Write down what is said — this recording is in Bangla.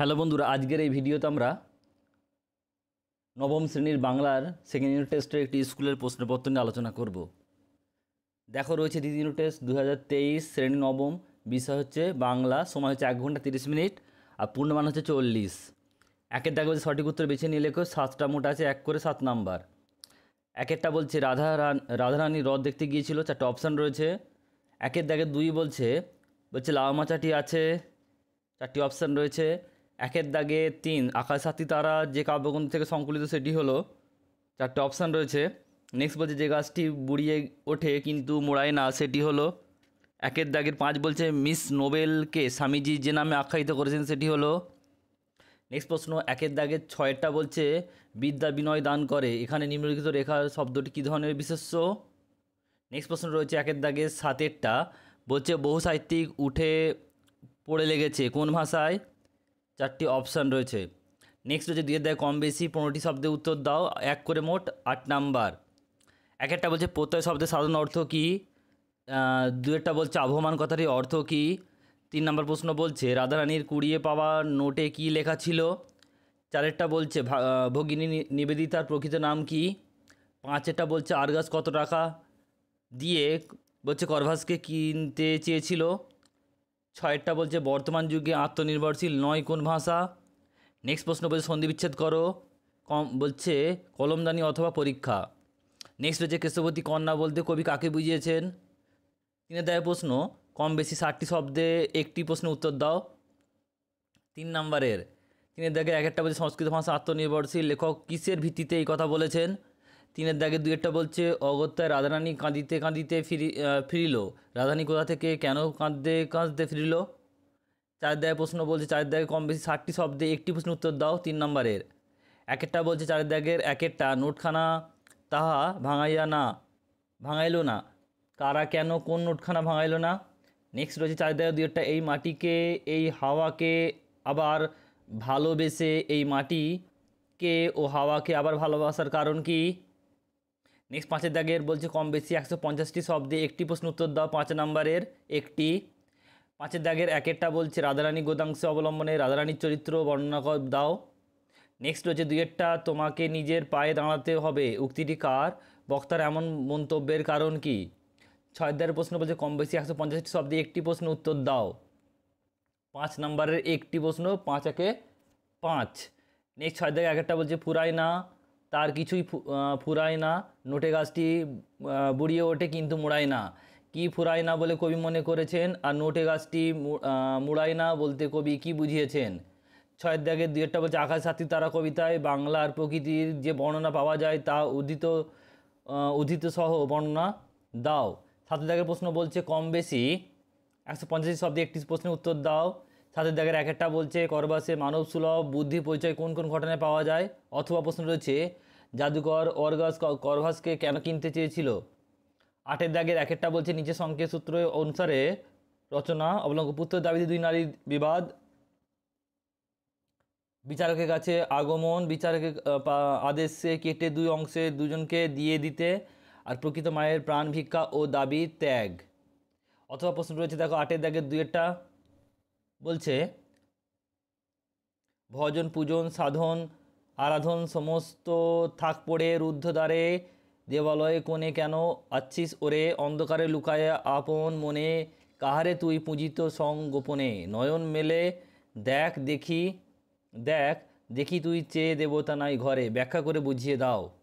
হ্যালো বন্ধুরা আজকের এই ভিডিওতে আমরা নবম শ্রেণীর বাংলার সেকেন্ড ইউনিট টেস্টের একটি স্কুলের প্রশ্নপত্র নিয়ে আলোচনা করব দেখো রয়েছে দ্বিতীয় ইউনিট টেস্ট দু শ্রেণী নবম বিষয় হচ্ছে বাংলা সময় হচ্ছে এক ঘন্টা তিরিশ মিনিট আর পূর্ণমান হচ্ছে চল্লিশ একের দাগ হচ্ছে সঠিক উত্তর বেছে নিয়ে লেখো সাতটা মোট আছে এক করে সাত নাম্বার একেরটা বলছে রাধা রাধারানী হ্রদ দেখতে গিয়েছিল চারটে অপশান রয়েছে একের দেখে দুই বলছে বলছে লাউ মাচাটি আছে চারটি অপশান রয়েছে একের দাগে তিন আকাশ সাথী তারা যে কাব্যগ্রন্থ থেকে সংকলিত সেটি হলো চারটে অপশান রয়েছে নেক্সট বলছে যে গাছটি বুড়িয়ে ওঠে কিন্তু মোড়ায় না সেটি হলো একের দাগের পাঁচ বলছে মিস নোবেলকে স্বামীজি যে নামে আখ্যায়িত করেছেন সেটি হলো নেক্সট প্রশ্ন একের দাগের ছয়েরটা বলছে বিদ্যা বিনয় দান করে এখানে নিম্নলিখিত রেখা শব্দটি কী ধরনের বিশেষ্য নেক্সট প্রশ্ন রয়েছে একের দাগের সাতেরটা বলছে বহু সাহিত্যিক উঠে পড়ে লেগেছে কোন ভাষায় চারটি অপশান রয়েছে নেক্সট হচ্ছে দিয়ে দেয় কম বেশি পনেরোটি শব্দে উত্তর দাও এক করে মোট আট নাম্বার এক একটা বলছে প্রত্যয় শব্দের সাধারণ অর্থ কী একটা বলছে আবহমান কথারই অর্থ কী তিন নম্বর প্রশ্ন বলছে রাধারানীর কুড়িয়ে পাওয়া নোটে কি লেখা ছিল চারেরটা বলছে ভগিনী নিবেদিতার প্রকৃত নাম কি পাঁচেরটা বলছে আরগাস কত টাকা দিয়ে বলছে করভাসকে কিনতে চেয়েছিল ছয়েরটা বলছে বর্তমান যুগে আত্মনির্ভরশীল নয় কোন ভাষা নেক্সট প্রশ্ন বলছে সন্ধি বিচ্ছেদ করো কম বলছে কলমদানি অথবা পরীক্ষা নেক্সট হচ্ছে কেশবতী কন্যা বলতে কবি কাকে বুঝিয়েছেন তিনের দেয় প্রশ্ন কম বেশি ষাটটি শব্দে একটি প্রশ্ন উত্তর দাও তিন নম্বরের তিনের দেখে এক একটা বলছে সংস্কৃত ভাষা আত্মনির্ভরশীল লেখক কিসের ভিত্তিতে এই কথা বলেছেন তিনের দাগে দু একটা বলছে অগত্যায় রাধারানী কাঁদিতে কাঁদিতে ফিরি ফিরিল রাধারানী কোথা থেকে কেন কাঁদতে কাঁদতে ফিরিল চার দায়ের প্রশ্ন বলছে চার দাগে কম বেশি ষাটটি শব্দে একটি প্রশ্ন উত্তর দাও তিন নম্বরের একেরটা বলছে চার দাগের একেরটা নোটখানা তাহা ভাঙাইয়া না ভাঙাইল না কারা কেন কোন নোটখানা ভাঙাইল না নেক্সট রয়েছে চার দাগের দু একটা এই মাটিকে এই হাওয়াকে আবার ভালোবেসে এই মাটিকে ও হাওয়াকে আবার ভালোবাসার কারণ কি নেক্সট পাঁচের দাগের বলছে কম বেশি একশো পঞ্চাশটি শব্দে একটি প্রশ্ন উত্তর দাও পাঁচ নম্বরের একটি পাঁচের দাগের একেরটা বলছে রাধারানী গোদাংশে অবলম্বনে রাধারানীর চরিত্র বর্ণনা কর দাও নেক্সট রয়েছে দুয়েরটা তোমাকে নিজের পায়ে দাঁড়াতে হবে উক্তিটি কার বক্তার এমন মন্তব্যের কারণ কি ছয় দাগের প্রশ্ন বলছে কম বেশি একশো পঞ্চাশটি শব্দে একটি প্রশ্ন উত্তর দাও পাঁচ নম্বরের একটি প্রশ্ন পাঁচ একে পাঁচ নেক্সট ছয় দাগে একটা বলছে পুরাই না তার কিছুই ফুরায় না নোটে গাছটি বুড়িয়ে ওঠে কিন্তু মুড়ায় না কি ফুরায় না বলে কবি মনে করেছেন আর নোটে গাছটি মুড়ায় না বলতে কবি কি বুঝিয়েছেন ছয়ের দু একটা বলছে আকাশ সাথী তারা কবিতায় বাংলার প্রকৃতির যে বর্ণনা পাওয়া যায় তা উদিত উদিত সহ বর্ণনা দাও সাথে দাগের প্রশ্ন বলছে কম বেশি একশো পঞ্চাশি শব্দে একটি প্রশ্নের উত্তর দাও সাথে দেখার এক একটা বলছে করবাসে মানব সুলভ বুদ্ধি পরিচয় কোন কোন ঘটনায় পাওয়া যায় অথবা প্রশ্ন রয়েছে জাদুকর অর্গাস করভাসকে কেন কিনতে চেয়েছিল আটের দাগের এক একটা বলছে নিচে সংকেত সূত্র অনুসারে রচনা পুত্র দাবিতে দুই নারীর বিবাদ বিচারকের কাছে আগমন বিচারকের আদেশে কেটে দুই অংশে দুজনকে দিয়ে দিতে আর প্রকৃত মায়ের প্রাণ ভিক্ষা ও দাবি ত্যাগ অথবা প্রশ্ন রয়েছে দেখো আটের দাগের দুই একটা বলছে ভজন পূজন সাধন আরাধন সমস্ত থাক পড়ে রুদ্ধদ্বারে দেবালয়ে কোণে কেন আছিস ওরে অন্ধকারে লুকায় আপন মনে কাহারে তুই পূজিত সং গোপনে নয়ন মেলে দেখ দেখি দেখ দেখি তুই চেয়ে দেবতা নাই ঘরে ব্যাখ্যা করে বুঝিয়ে দাও